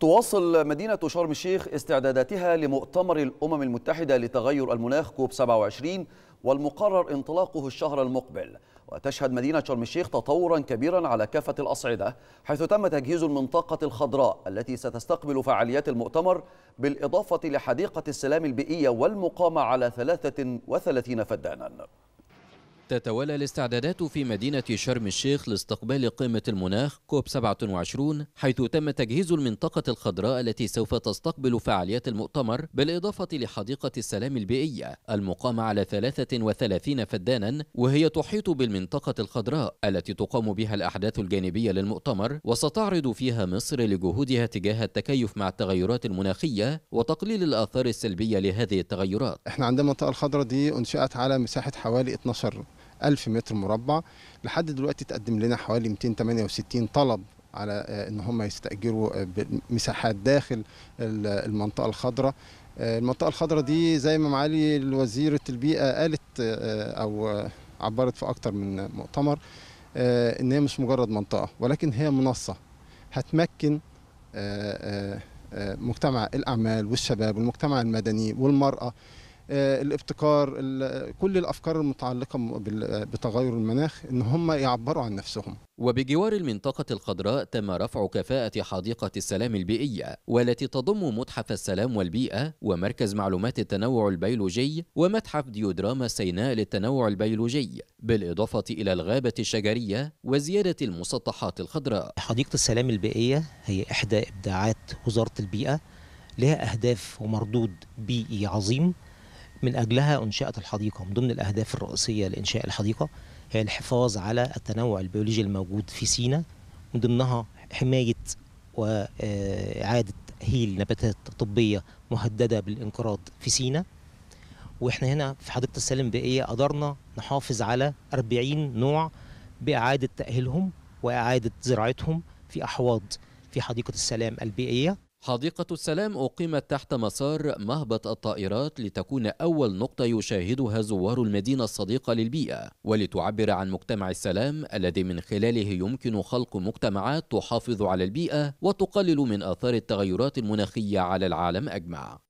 تواصل مدينة شرم الشيخ استعداداتها لمؤتمر الأمم المتحدة لتغير المناخ كوب 27 والمقرر انطلاقه الشهر المقبل وتشهد مدينة شرم الشيخ تطورا كبيرا على كافة الأصعدة حيث تم تجهيز المنطقة الخضراء التي ستستقبل فعاليات المؤتمر بالإضافة لحديقة السلام البيئية والمقامة على 33 فدانا تتوالى الاستعدادات في مدينة شرم الشيخ لاستقبال قمة المناخ كوب 27 حيث تم تجهيز المنطقة الخضراء التي سوف تستقبل فعاليات المؤتمر بالإضافة لحديقة السلام البيئية المقامة على 33 فدانا وهي تحيط بالمنطقة الخضراء التي تقام بها الأحداث الجانبية للمؤتمر وستعرض فيها مصر لجهودها تجاه التكيف مع التغيرات المناخية وتقليل الآثار السلبية لهذه التغيرات احنا عندنا المنطقة الخضراء دي انشأت على مساحة حوالي 12 1000 متر مربع لحد دلوقتي تقدم لنا حوالي 268 طلب على آه، ان هم يستاجروا آه، مساحات داخل المنطقه الخضراء آه، المنطقه الخضراء دي زي ما معالي وزيره البيئه قالت او عبرت في اكتر من مؤتمر ان هي مش مجرد منطقه ولكن هي منصه هتمكن مجتمع الاعمال والشباب والمجتمع المدني والمراه آه، الابتكار كل الافكار المتعلقه بتغير المناخ ان هم يعبروا عن نفسهم وبجوار المنطقة الخضراء تم رفع كفاءة حديقة السلام البيئية والتي تضم متحف السلام والبيئة ومركز معلومات التنوع البيولوجي ومتحف ديودراما سيناء للتنوع البيولوجي بالإضافة إلى الغابة الشجرية وزيادة المسطحات الخضراء حديقة السلام البيئية هي إحدى إبداعات وزارة البيئة لها أهداف ومردود بيئي عظيم من أجلها أنشأت الحديقة من ضمن الأهداف الرئيسية لإنشاء الحديقة هي الحفاظ على التنوع البيولوجي الموجود في سينا من ضمنها حماية وإعادة آه، هيل نباتات طبية مهددة بالانقراض في سينا وإحنا هنا في حديقة السالم البيئية قدرنا نحافظ على 40 نوع بإعادة تأهيلهم وإعادة زراعتهم في أحواض في حديقة السلام البيئية حديقة السلام أقيمت تحت مسار مهبط الطائرات لتكون أول نقطة يشاهدها زوار المدينة الصديقة للبيئة ولتعبر عن مجتمع السلام الذي من خلاله يمكن خلق مجتمعات تحافظ على البيئة وتقلل من آثار التغيرات المناخية على العالم أجمع